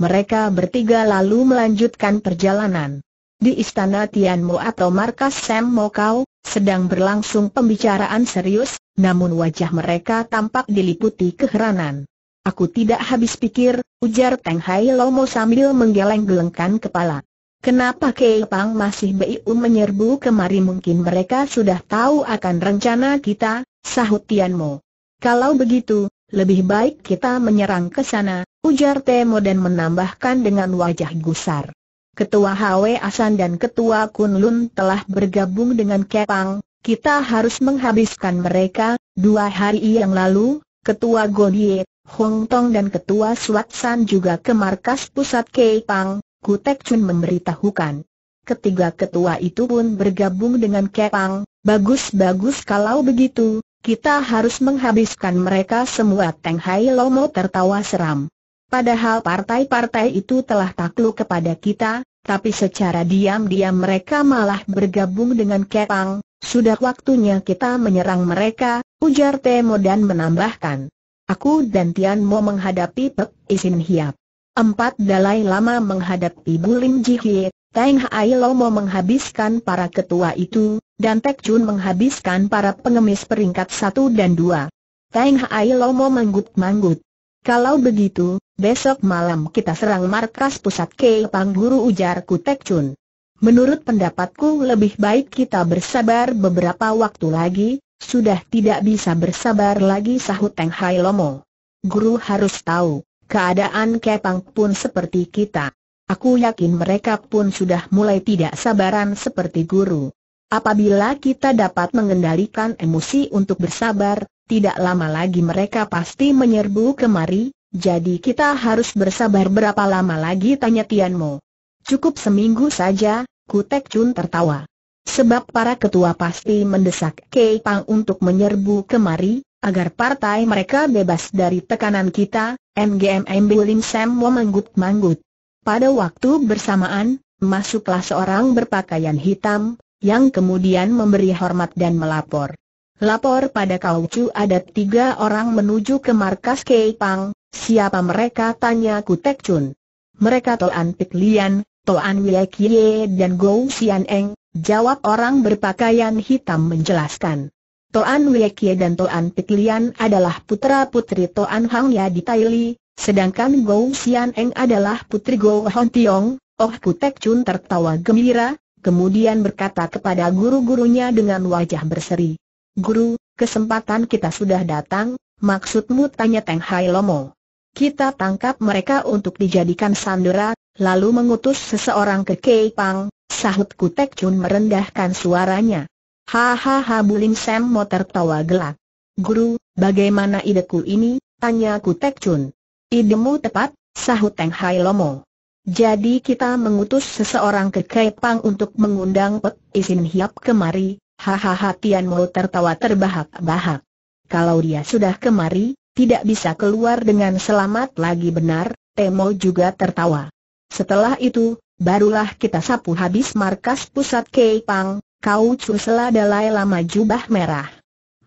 Mereka bertiga lalu melanjutkan perjalanan. Di istana Tianmo atau markas Sam Mokau, sedang berlangsung pembicaraan serius, namun wajah mereka tampak diliputi keheranan. Aku tidak habis pikir, ujar Teng Hai Lomo sambil menggeleng-gelengkan kepala. Kenapa Kei Pang masih BIU um menyerbu kemari mungkin mereka sudah tahu akan rencana kita, sahut Tianmo. Kalau begitu, lebih baik kita menyerang ke sana, ujar Temo dan menambahkan dengan wajah gusar. Ketua Hwe Asan dan Ketua Kunlun telah bergabung dengan Kepang, kita harus menghabiskan mereka. Dua hari yang lalu, Ketua Godie, Hong Tong dan Ketua San juga ke markas pusat Kepang, Kutek Chun memberitahukan. Ketiga ketua itu pun bergabung dengan Kepang, bagus-bagus kalau begitu, kita harus menghabiskan mereka semua Teng Hai Lomo tertawa seram. Padahal partai-partai itu telah takluk kepada kita, tapi secara diam-diam mereka malah bergabung dengan Kepang, sudah waktunya kita menyerang mereka, ujar Temo dan menambahkan. Aku dan Tian Mo menghadapi Pek Isin Hiap. Empat Dalai Lama menghadapi Bulim Jihye, Teng Hai Lomo menghabiskan para ketua itu, dan Tek Chun menghabiskan para pengemis peringkat satu dan dua. Teng Hai Lomo manggut-manggut. Kalau begitu, besok malam kita serang markas pusat K-Pang. Guru ujar Kutek Chun. Menurut pendapatku lebih baik kita bersabar beberapa waktu lagi, sudah tidak bisa bersabar lagi sahut Teng Hai Lomo. Guru harus tahu, keadaan Kepang pun seperti kita. Aku yakin mereka pun sudah mulai tidak sabaran seperti guru. Apabila kita dapat mengendalikan emosi untuk bersabar, tidak lama lagi mereka pasti menyerbu kemari, jadi kita harus bersabar berapa lama lagi tanya Tianmo. Cukup seminggu saja, Kutek Chun tertawa. Sebab para ketua pasti mendesak Kei Pang untuk menyerbu kemari, agar partai mereka bebas dari tekanan kita, MB Lim Sam Mo manggut-manggut. Pada waktu bersamaan, masuklah seorang berpakaian hitam, yang kemudian memberi hormat dan melapor. Lapor pada kau Chu ada tiga orang menuju ke markas Keipang, siapa mereka tanya Kutek Chun. Mereka Toan Pik Lian, Toan Wei Kie dan Gou Xian Eng, jawab orang berpakaian hitam menjelaskan. Toan Wei Kie dan Toan Pik Lian adalah putra-putri Toan Hang Ya di Li, sedangkan Gou Xian Eng adalah putri Gou Hon Tiong, Oh Kutek Chun tertawa gembira, kemudian berkata kepada guru-gurunya dengan wajah berseri. Guru, kesempatan kita sudah datang, maksudmu tanya Teng Hai Lomo. Kita tangkap mereka untuk dijadikan sandera, lalu mengutus seseorang ke Kei Pang, sahut Kutek Chun merendahkan suaranya. Hahaha Bulim Sam mau tertawa gelak. Guru, bagaimana ideku ini, tanya Kutek Chun. Idemu tepat, sahut Teng Hai Lomo. Jadi kita mengutus seseorang ke Pang untuk mengundang Pek Isin Hiap kemari, Hahaha Tian Mo tertawa terbahak-bahak. Kalau dia sudah kemari, tidak bisa keluar dengan selamat lagi benar, Temo juga tertawa. Setelah itu, barulah kita sapu habis markas pusat Keipang, kau cusela dalai lama jubah merah.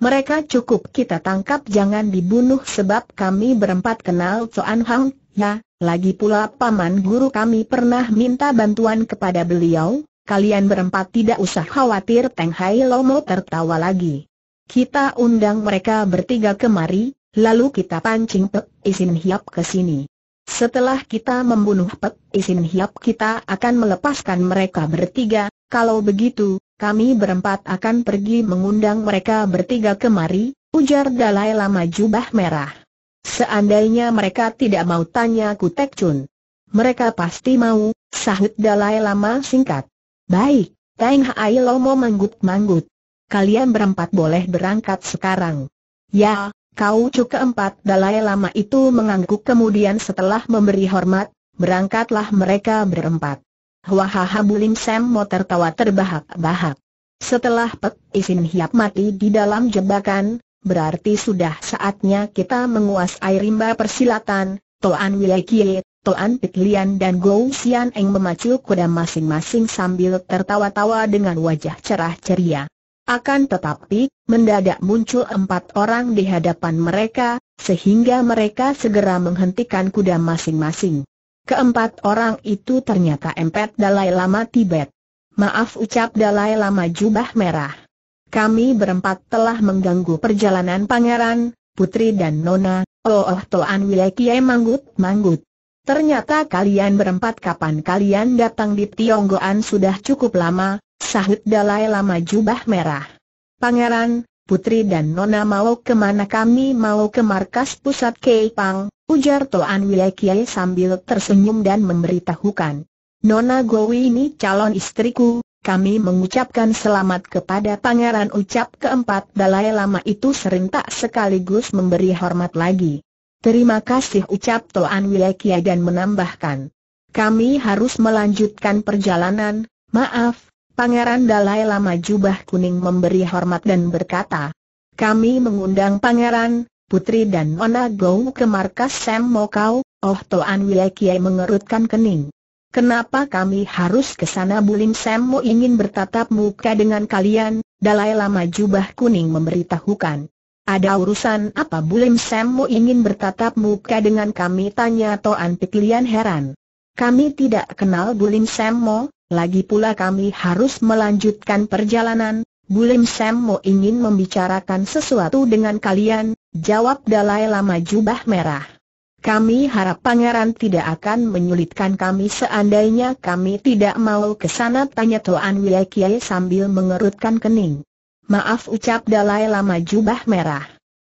Mereka cukup kita tangkap jangan dibunuh sebab kami berempat kenal Soan Hang, ya, lagi pula paman guru kami pernah minta bantuan kepada beliau, kalian berempat tidak usah khawatir Teng Hai Lomo tertawa lagi. Kita undang mereka bertiga kemari, lalu kita pancing Pek Isin Hiap ke sini. Setelah kita membunuh Pek Isin Hiap kita akan melepaskan mereka bertiga, kalau begitu, kami berempat akan pergi mengundang mereka bertiga kemari, ujar Dalai Lama Jubah Merah. Seandainya mereka tidak mau tanya Kutek Chun. Mereka pasti mau, sahut Dalai Lama singkat. Baik, Teng Hai Lomo manggut-manggut. Kalian berempat boleh berangkat sekarang. Ya, kau cu keempat Dalai Lama itu mengangguk kemudian setelah memberi hormat, berangkatlah mereka berempat. Wahaha Bulim Sam mau tertawa terbahak-bahak. Setelah Pek Isin Hiap mati di dalam jebakan, berarti sudah saatnya kita menguasai rimba persilatan, Toan Wilekie Toan Pit Lian dan Gou Xian Eng memacu kuda masing-masing sambil tertawa-tawa dengan wajah cerah ceria. Akan tetapi, mendadak muncul empat orang di hadapan mereka, sehingga mereka segera menghentikan kuda masing-masing. Keempat orang itu ternyata empat Dalai Lama Tibet. Maaf ucap Dalai Lama Jubah Merah. Kami berempat telah mengganggu perjalanan pangeran, putri dan nona, oh oh Toan Wilekie Manggut Manggut. Ternyata kalian berempat kapan kalian datang di Tionggoan sudah cukup lama, sahut Dalai Lama jubah merah. Pangeran, putri dan nona mau kemana kami mau ke markas pusat Keipang, ujar Toan Wilekiai sambil tersenyum dan memberitahukan. Nona Gowi ini calon istriku, kami mengucapkan selamat kepada pangeran ucap keempat Dalai Lama itu serentak sekaligus memberi hormat lagi. Terima kasih ucap Toan Wilekia dan menambahkan. Kami harus melanjutkan perjalanan, maaf, Pangeran Dalai Lama Jubah Kuning memberi hormat dan berkata. Kami mengundang Pangeran, Putri dan Nona Gou ke markas Sam Mokau, oh Toan Wilekia mengerutkan kening. Kenapa kami harus ke sana Bulim Sam Mo ingin bertatap muka dengan kalian, Dalai Lama Jubah Kuning memberitahukan. Ada urusan apa Bulim Semo ingin bertatap muka dengan kami tanya Toan Piklian heran. Kami tidak kenal Bulim Semo, lagi pula kami harus melanjutkan perjalanan, Bulim Semo ingin membicarakan sesuatu dengan kalian, jawab Dalai Lama Jubah Merah. Kami harap pangeran tidak akan menyulitkan kami seandainya kami tidak mau ke sana tanya Toan Wiekie sambil mengerutkan kening. Maaf ucap Dalai Lama Jubah Merah.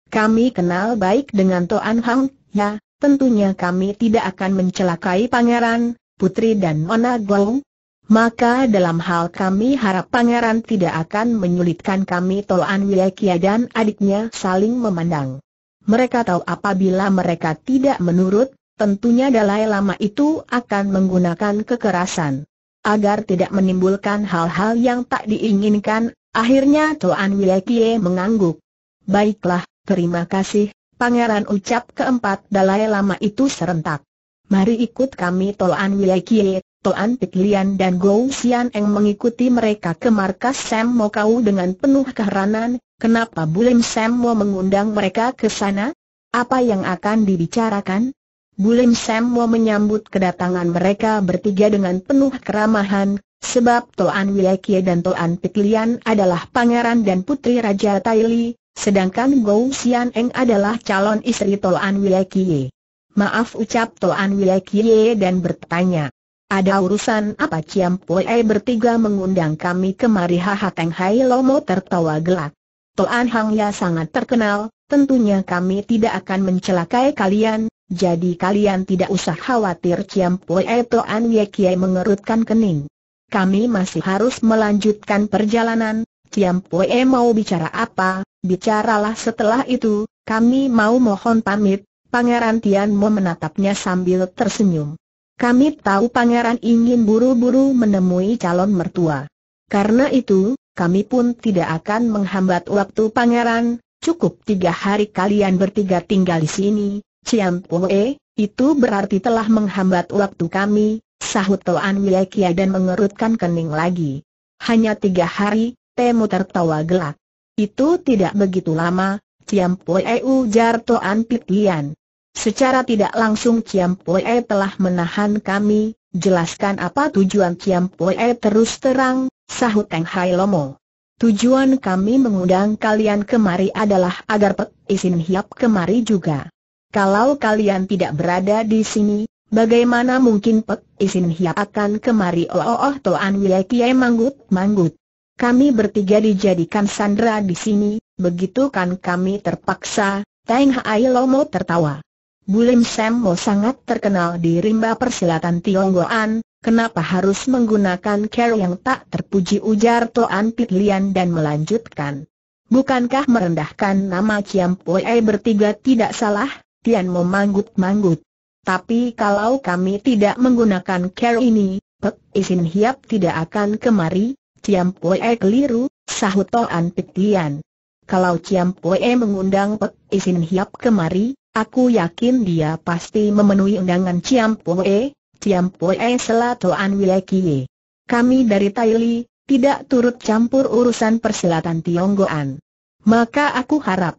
Kami kenal baik dengan Toan Hang, ya, tentunya kami tidak akan mencelakai pangeran, putri dan Mona Gong. Maka dalam hal kami harap pangeran tidak akan menyulitkan kami Toan Wiyakia dan adiknya saling memandang. Mereka tahu apabila mereka tidak menurut, tentunya Dalai Lama itu akan menggunakan kekerasan. Agar tidak menimbulkan hal-hal yang tak diinginkan, Akhirnya Toan Wilkie mengangguk. Baiklah, terima kasih, pangeran ucap keempat Dalai Lama itu serentak. Mari ikut kami Toan Wilkie, Toan Piklian dan Gou Xian Eng mengikuti mereka ke markas Sam Mokau dengan penuh keheranan, kenapa Bulim Sam Mo mengundang mereka ke sana? Apa yang akan dibicarakan? Bulim Sam Mo menyambut kedatangan mereka bertiga dengan penuh keramahan, Sebab Toan Wiekie dan Toan Pitlian adalah pangeran dan putri Raja Taili, sedangkan Gou Xian Eng adalah calon istri Toan Wiekie. Maaf ucap Toan Wiekie dan bertanya. Ada urusan apa Ciam Poe bertiga mengundang kami kemari Haha Teng Hai Lomo tertawa gelak. Toan Hang Ya sangat terkenal, tentunya kami tidak akan mencelakai kalian, jadi kalian tidak usah khawatir Ciam Poe Toan Ye mengerutkan kening kami masih harus melanjutkan perjalanan, Tiam Pue mau bicara apa, bicaralah setelah itu, kami mau mohon pamit, Pangeran Tian Mo menatapnya sambil tersenyum. Kami tahu pangeran ingin buru-buru menemui calon mertua. Karena itu, kami pun tidak akan menghambat waktu pangeran, cukup tiga hari kalian bertiga tinggal di sini, Ciam Pue, itu berarti telah menghambat waktu kami, sahut Toan Wiekia dan mengerutkan kening lagi. Hanya tiga hari, Temu tertawa gelak. Itu tidak begitu lama, Ciam Pue ujar Toan Lian. Secara tidak langsung Ciam E telah menahan kami, jelaskan apa tujuan Ciam E terus terang, sahut Teng Hai Lomo. Tujuan kami mengundang kalian kemari adalah agar Pek Isin Hiap kemari juga. Kalau kalian tidak berada di sini, Bagaimana mungkin Pek Isin Hiap akan kemari oh oh oh Toan Wei Kiai Manggut, Manggut. Kami bertiga dijadikan sandera di sini, begitu kan kami terpaksa, Teng Hai Lomo tertawa. Bulim Sam Mo sangat terkenal di rimba persilatan Tionggoan, kenapa harus menggunakan care yang tak terpuji ujar Toan Pitlian dan melanjutkan. Bukankah merendahkan nama Ciam Poe bertiga tidak salah, Tian Mo Manggut Manggut. Tapi kalau kami tidak menggunakan care ini, Pek Isin Hiap tidak akan kemari, Ciam Pue keliru, sahut Toan Petian. Kalau Ciam Pue mengundang Pek Isin Hiap kemari, aku yakin dia pasti memenuhi undangan Ciam Pue, Ciam Pue Sela Toan Wiekie. Kami dari Taili, tidak turut campur urusan persilatan Tionggoan. Maka aku harap,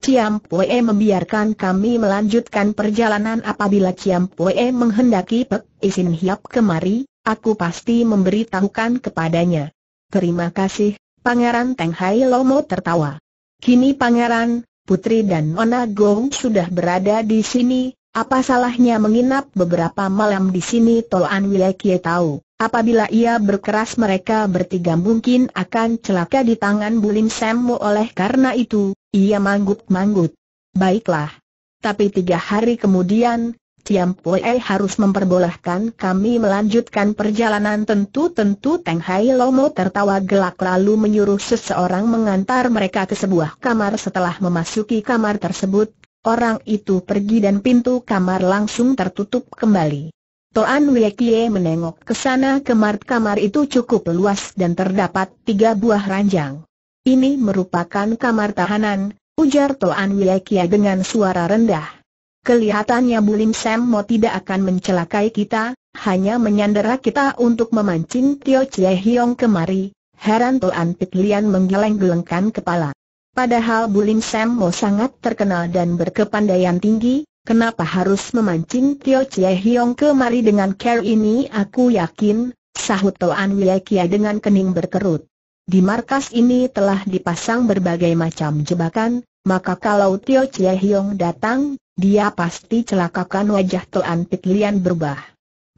Ciam Pue membiarkan kami melanjutkan perjalanan apabila Ciam Pue menghendaki Pek Isin Hiap kemari, aku pasti memberitahukan kepadanya. Terima kasih, Pangeran Teng Hai Lomo tertawa. Kini Pangeran, Putri dan Nona Gong sudah berada di sini, apa salahnya menginap beberapa malam di sini Toan Wilekie tahu, apabila ia berkeras mereka bertiga mungkin akan celaka di tangan Bulim Semu oleh karena itu, ia manggut-manggut. Baiklah. Tapi tiga hari kemudian, Tiam Pue harus memperbolehkan kami melanjutkan perjalanan tentu-tentu Teng Hai Lomo tertawa gelak lalu menyuruh seseorang mengantar mereka ke sebuah kamar setelah memasuki kamar tersebut, orang itu pergi dan pintu kamar langsung tertutup kembali. Toan Wekie menengok ke sana kamar-kamar itu cukup luas dan terdapat tiga buah ranjang. Ini merupakan kamar tahanan, ujar Toan Wilekia dengan suara rendah. Kelihatannya Bulim Semmo tidak akan mencelakai kita, hanya menyandera kita untuk memancing Tio Chie Hiong kemari. Heran Toan Pitlian menggeleng-gelengkan kepala. Padahal Bulim Semmo sangat terkenal dan berkepandaian tinggi, Kenapa harus memancing Tio Chie Hiong kemari dengan care ini aku yakin, sahut Toan Wilekia dengan kening berkerut. Di markas ini telah dipasang berbagai macam jebakan, maka kalau Tio Chie Hiong datang, dia pasti celakakan wajah Tuan Pit Lian berubah.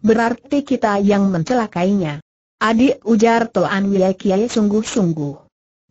Berarti kita yang mencelakainya. Adik ujar Tuan Wile Kiai sungguh-sungguh.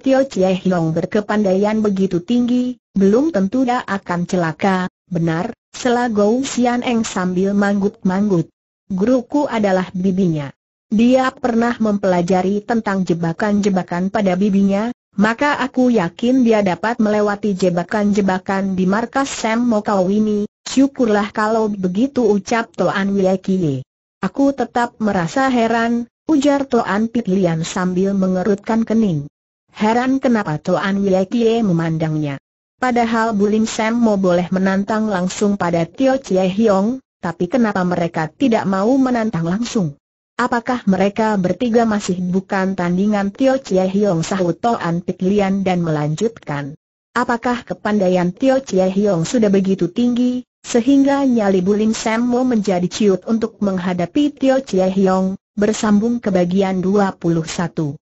Tio Chie Hiong berkepandaian begitu tinggi, belum tentu dia akan celaka, benar, selagau Sian Eng sambil manggut-manggut. Guruku adalah bibinya dia pernah mempelajari tentang jebakan-jebakan pada bibinya, maka aku yakin dia dapat melewati jebakan-jebakan di markas Sam Mokau ini, syukurlah kalau begitu ucap Toan Wilekie. Aku tetap merasa heran, ujar Toan Pitlian sambil mengerutkan kening. Heran kenapa Toan Wilekie memandangnya. Padahal Bulim Sam mau boleh menantang langsung pada Tio Chie Hiong, tapi kenapa mereka tidak mau menantang langsung? Apakah mereka bertiga masih bukan tandingan Tio Chie Hiong sahut Toan Pik Lian dan melanjutkan? Apakah kepandaian Tio Chie Hiong sudah begitu tinggi, sehingga nyali Bulim Semmo menjadi ciut untuk menghadapi Tio Chie Hiong, bersambung ke bagian 21.